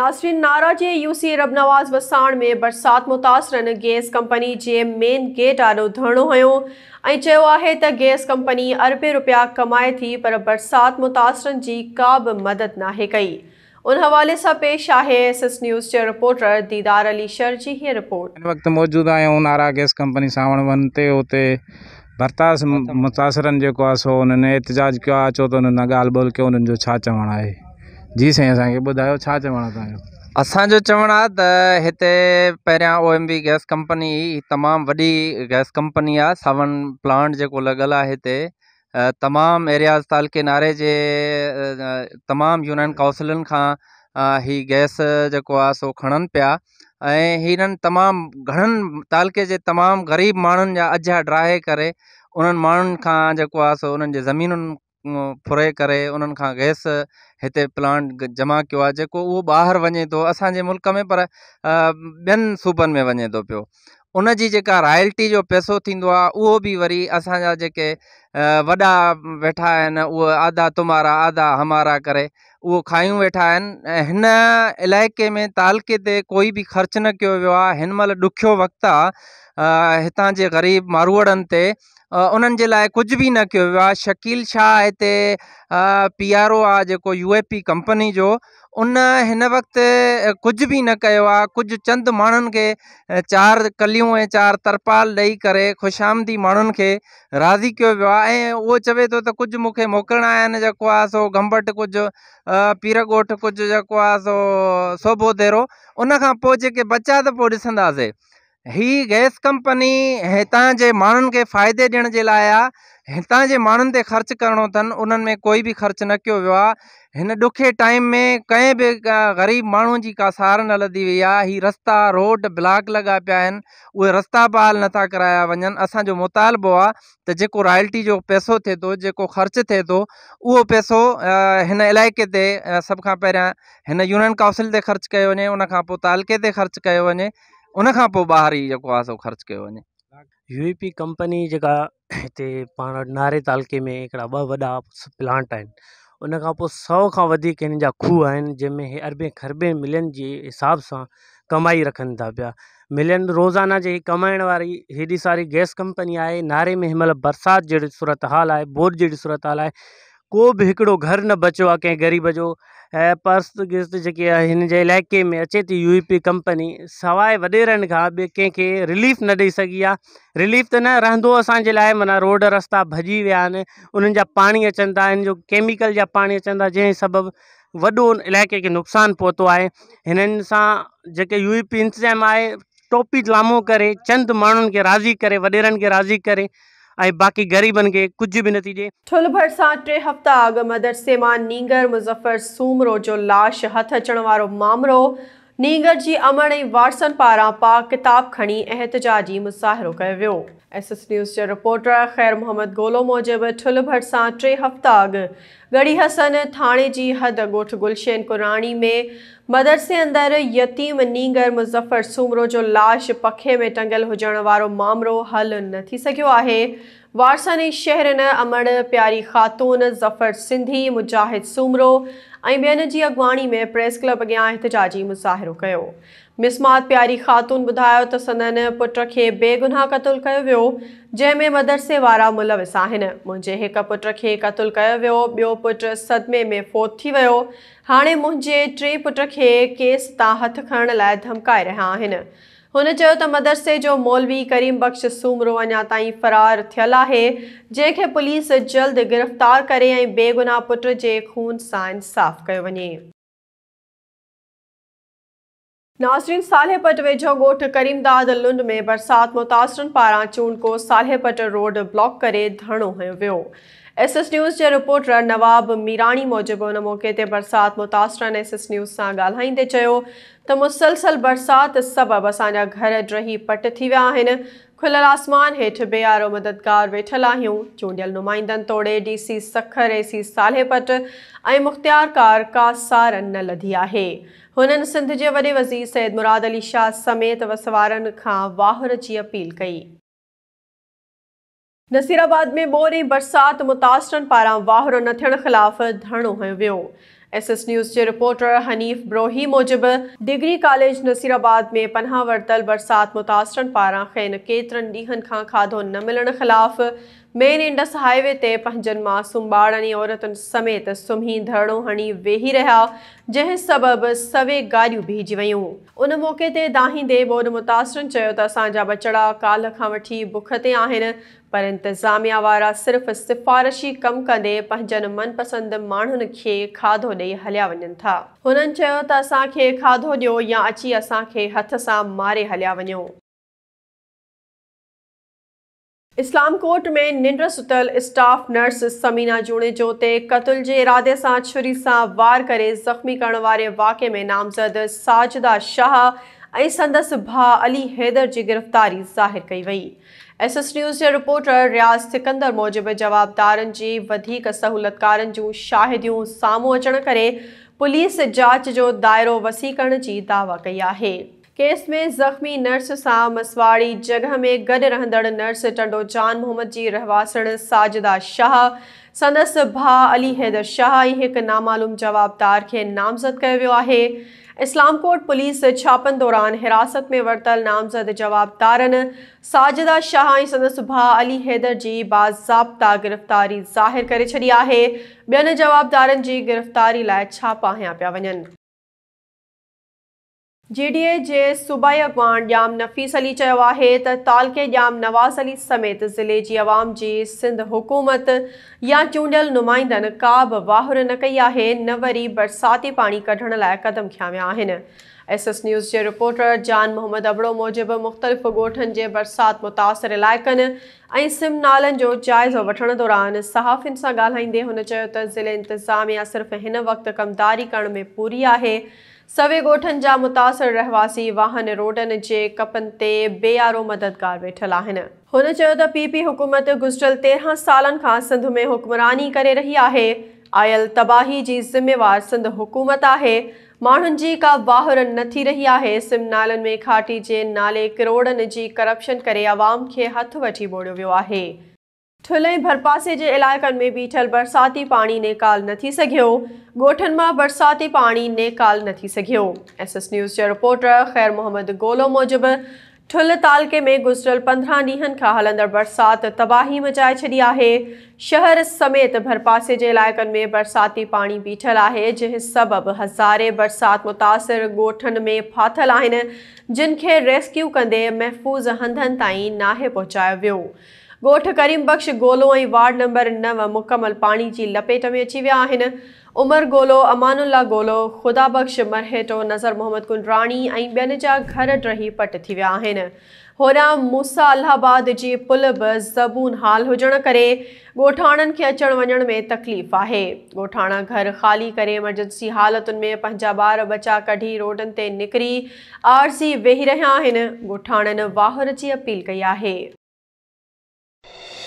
नासरीन नारा जे रब नवाज़ वसाण में बरसाति मुतासिरनि गैस कंपनी जे मेन गेट आॾो धरणो हुयो गैस कंपनी अरबे रुपया कमाए थी पर बरसात मुतासिरनि की का भी मदद ना कई उन हवाले सां पेश आहे एस एस न्यूज़ जे रिपोर्टर दीदार अली शर की हीअ रिपोर्ट हिन वक़्तु मौजूदु आहियूं नारा गैस कंपनी सावण वन ते हुते बरसाति मुतासिरनि सो हुननि एतिजाज कयो आहे चओ त हुननि ॻाल्हि ॿोल कयो हुननि जो जी साईं असांखे ॿुधायो छा चवणु तव्हांजो असांजो चवणु आहे त हिते पहिरियां O M V gas company तमाम तमामु वॾी गैस कंपनी आहे सावन प्लांट जेको लॻियल आहे हिते तमामु एरियाज़ तालके नारे जे तमामु यूनियन काउंसिल खां हीउ गैस जेको आहे सो खणनि पिया ऐं हिननि तमामु घणनि तालके जे तमामु ग़रीब माण्हुनि जा अझा ड्राहे करे उन्हनि माण्हुनि खां जेको आहे सो उन्हनि जे ज़मीनुनि फुरे कर गैस इत प्लांट जमा किया आहे जेको उहो ॿाहिरि वञे थो मुल्क में पर बन सूबनि में वञे तो पो उन जी जेका रॉयल्टी जो पैसो वो भी वरी असांजा जेके वॾा वेठा आहिनि उहे आधा तुमारा आधा हमारा करे उहो खायूं वेठा आहिनि ऐं में तालके ते कोई भी खर्च न कयो वियो आहे हिन महिल ॾुखियो वक़्तु ग़रीब मारूअड़नि उन्हनि जे लाइ कुझु बि न कयो वियो आहे शकील शाह हिते पी आर ओ आहे जेको यू पी कंपनी जो उन हिन कुछ कुझु बि न कयो आहे कुझु चंद माण्हुनि खे चारि कलियूं ऐं चारि तरपाल ॾेई करे ख़ुशामदी माण्हुनि खे राज़ी कयो वियो आहे ऐं उहो चवे थो त कुझु मूंखे मोकिलिणा आहिनि जेको आहे सो गंबट कुझु पीर ॻोठु कुझु जेको आहे सो सोभोधेरो पोइ जेके बचा त पोइ ॾिसंदासीं हि गैस कंपनी हितां जे माण्हुनि खे फ़ाइदे ॾियण जे लाइ आहे हितां जे माण्हुनि ते ख़र्चु करिणो अथनि उन्हनि में कोई बि ख़र्चु न कयो वियो आहे हिन ॾुखे टाइम में कंहिं बि ग़रीब माण्हू जी का सार न लधी वई आहे हीअ रस्ता रोड ब्लॉक लॻा पिया आहिनि उहे रस्ता बहाल नथा कराया वञनि असांजो मुतालबो आहे त जेको रॉयल्टी जो पैसो थिए थो जेको ख़र्चु थिए थो उहो पैसो हिन इलाइक़े ते सभ खां पहिरियां हिन यूनियन काउंसिल ते ख़र्चु कयो वञे उनखां पोइ तालके ते ख़र्चु कयो वञे उन खां पोइ ॿाहिरि जेको आहे ख़र्चु कयो वञे यू ई पी कंपनी जेका हिते पाण नारे तालके में हिकिड़ा ॿ वॾा प्लांट आहिनि उनखां पोइ सौ खां वधीक हिन जा खूह आहिनि जंहिंमें हे अरबे ख़रबे मिलियन जे हिसाब सां कमाई रखनि था पिया मिलियन रोज़ाना जी कमाइण वारी हेॾी सारी गैस कंपनी आहे नारे में हिन बरसाति जहिड़ी सूरत हाल आहे जहिड़ी सूरत हाल आहे કોબ હકડો ઘર ન બચવા કે ગરીબ જો પરસ્ત ગિસ્ત જે કે હન જે इलाके મે છેતી યુપી કંપની સવાય વડેરન કા કે કે રિલીફ ન દે સકીયા રિલીફ તો ન રહેંદો આસન જે લાય મના રોડ રસ્તા ભજી વેન انہા પાણી ચંદા જો કેમિકલ જા પાણી ચંદા જે سبب વડો इलाके કે નુકસાન પોતો આય હન સા જે કે યુપી ઇંતઝામ આય ટોપી લામો કરે ચંદ માણન કે રાજી કરે વડેરન કે રાજી કરે ऐं बाक़ी ग़रीबनि खे कुझु बि नथी ॾिए थुलभर सां टे हफ़्ता अॻु मदरसे मां नींगर मुज़फ़र सूमरो जो लाश हथ अचण वारो मामिलो नींगर जी अमन ऐं वाटसन पारां पा किताब खणी एहतजाजी मुज़ाहिरो कयो एस एस न्यूज़ जे रिपोर्टर ख़ैर मोहम्मद गोलो मूजिबि ठुल भट से टे हफ़्ता अग गड़ी हसन थाने जी हद गोठ गुलशन कुराणी में मदरसे अंदरि यतीम नींगर मुज़फ़र सूमरों जो लाश पखे में टंगल हुजण वारो मामिलो हल न थी सघियो आहे वारसानी शहरनि अमड़ प्यारी ख़ातून ज़फर सिंधी मुजाहिद सुमरो ऐं ॿियनि जी अॻुवाणी में प्रेस क्लब अॻियां एहतजाजी मुज़ाहिरो कयो मिस्मात प्यारी ख़ातून ॿुधायो त सदन पुट खे बेगुनाह क़तलु कयो वियो जंहिं मदरसे वारा मुलविस आहिनि मुंहिंजे हिक पुट खे क़तूलु कयो वियो ॿियो पुटु सदमे में फोत थी वियो हाणे मुंहिंजे टे पुट खे केस तां हथु खणण लाइ धमकाए रहिया आहिनि हुन मदरसे जो मौलवी करीम बख्श सूमरो अञा ताईं फ़रार थियल आहे जंहिंखे पुलिस जल्द गिरफ़्तार करें ऐं बेगुनाह पुट के खून सां इंसाफ़ कयो वञे नासरीन सालेपट वेझो गोठ करीमदाद लुंड में बरसाति मुतासिरनि पारां चूंडको सालेपट रोड ब्लॉक करे धरणो हो एस एस न्यूज़ जे रिपोर्टर नवाब मीरानी मूजिब हुन मौक़े ते बरसाति मुतासिरनि एस एस न्यूज़ सां ॻाल्हाईंदे चयो त मुसलसल बरसाति सबबि असांजा घर ड्रही पट थी विया आहिनि खुलियल आसमान हेठि बेयारो मददगार वेठल आहियूं चूंडियल नुमाइंदनि तोड़े डी सी सखर एसी साले पट ऐं मुख़्तियार कार का सार न लधी आहे हुननि सिंध जे वॾे वज़ीर सैद मुराद अली शाह समेत वसवारनि खां वाहर जी अपील कई नसीराबाद में बोरी बरसाति मुतासरनि पारा वाहर न थियण ख़िलाफ़ धरणो हयो एस एस न्यूज़ के रिपोर्टर हनीफ़ ब्रोही मूजिब डिग्री कॉलेज नसीराबाद में पनाह वरतल बरसाति मुतासरनि पारा खेनि केतिरनि ॾींहंनि खां खाधो न मिलने ख़िलाफ़ मेन इंडस हाईवे ते पंहिंजनि मासूम ॿारनि औरत औरतुनि समेत सुम्ही धरणो हणी वेही रहा जै सबब सवे गाड़ी बीहिजी व्यू उन मौक़े ते दाहींदे ॿोॾ मुतासिरनि चयो बचड़ा काल खां वठी बुख ते पर इंतज़ामिया वारा सिर्फ़ सिफ़ारशी कमु कंदे पंहिंजनि मनपसंदि माण्हुनि खे खाधो ॾेई हलिया वन था हुननि चयो खाधो ॾियो या अची असांखे हथ से मारे हलिया वनो इस्लामकोट में निंड सुतल स्टाफ नर्स समीना जूणे जो कतुल के इरादे से छुरी से वार करे ज़ख़्मी करण वारे वाक़े में नामज़द साजदा शाह ऐं संदसि भाउ अली हैदर की गिरफ़्तारी ज़ाहिर कई वही एस एस न्यूज़ के रिपोर्टर रियाज़ सिकंदर मूजिब जवाबदार जी वधीक सहूलियतकारनि जूं शाहिदियूं साम्हूं अचण करे पुलिस जांच जो दाइरो वसी करण दावा कई है केस में ज़ख़्मी नर्स सां मसवाड़ी जगह में गड रहंदड़ नर्स टंडो जान मोहम्मद जी रहवासण साजिदा शाह संदस भा अली हैदर शाह एक नामालूम जवाबदार के नामज़द कयो वियो आहे इस्लामकोट पुलिस छापन दौरान हिरासत में वरतल नामजद जवाबदार साजिदा शाह सुबह अली हैदर की बाज़ाब्ता गिरफ़्तारी ज़ाहिर करी है आहे जवाबदार की गिरफ़्तारी लाइ छापा हयां पिया वञनि जीडीए जे सूबाई अॻवान ज्याम नफ़ीस अली चयो आहे त तालके जाम नवाज़ अली समेत ज़िले जी आवाम जी सिंध हुकूमत या चूंडियल नुमाइंदनि का बि वाहुर न कई आहे न वरी बरसाती पाणी कढण लाइ क़दम खया विया आहिनि एस एस न्यूज़ जे रिपोर्टर जान मोहम्मद अबड़ो मूजिबि मुख़्तलिफ़ ॻोठनि जे बरसाति मुतासिर इलाइक़नि ऐं सिम नालनि जो जाइज़ो वठण दौरान सहाफ़ियुनि सां ॻाल्हाईंदे हुन चयो त ज़िले इंतिज़ामिया सिर्फ़ु हिन वक़्तु कमदारी करण में पूरी आहे सवे ॻोठनि जा मुतासिर रहवासी वाहन रोडनि जे कपनि ते बेयारो मददगार वेठल आहिनि हुन चयो त पी पी हुकूमत गुज़िरियल तेरहं सालनि खां सिंध में हुकमरानी करे रही आहे आयल तबाही जी ज़िमेवार सिंध हुकूमत आहे माण्हुनि जी का वाहर न थी रही आहे सिम नालनि में खाटी जे नाले किरोड़नि जी करप्शन करे आवाम खे हथु वठी ॿोड़ियो वियो आहे ठुलई भरपासे जे इलाइक़नि में बीठल बरसाती पानी नेकाल नी थी सघियो ॻोठनि बरसाती पानी नेकाल नी थी एस एस न्यूज़ के रिपोर्टर ख़ैर मोहम्मद गोलो मूजिबि ठुल तालके में गुजरल पंद्रह ॾींहनि खां हलंदड़ बरसाति तबाही मचाए छॾी है शहर समेत भरपासे जे इलाइक़नि में बरसाती पानी बीठल है जंहिं सबबि हज़ारे बरसात मुतासर गोठन में फाथल आहिनि जिन रेस्क्यू कंदे महफ़ूज़ हंधन ताईं नाहे पहुचायो वियो ॻोठु करीमब गोलो ऐं वार्ड नंबर नव मुकमल पाणी जी लपेट में अची विया आहिनि उमर गोलो अमानुल्ला गोलो ख़ुदा बख़्श मरहेटो नज़र मोहम्मद कुंडराणी ऐं ॿियनि जा घर ॾही पट थी विया आहिनि होॾां मुसालबाद जे पुल बि ज़बून हाल हुजण करे ॻोठाणनि खे अचण वञण में तकलीफ़ आहे गोठाणा घर खाली करे एमरजेंसी हालतुनि में पंहिंजा ॿार बचा कढी रोडनि ते निकिरी आर वेही रहिया आहिनि ॻोठाणनि वाहर जी अपील कई आहे you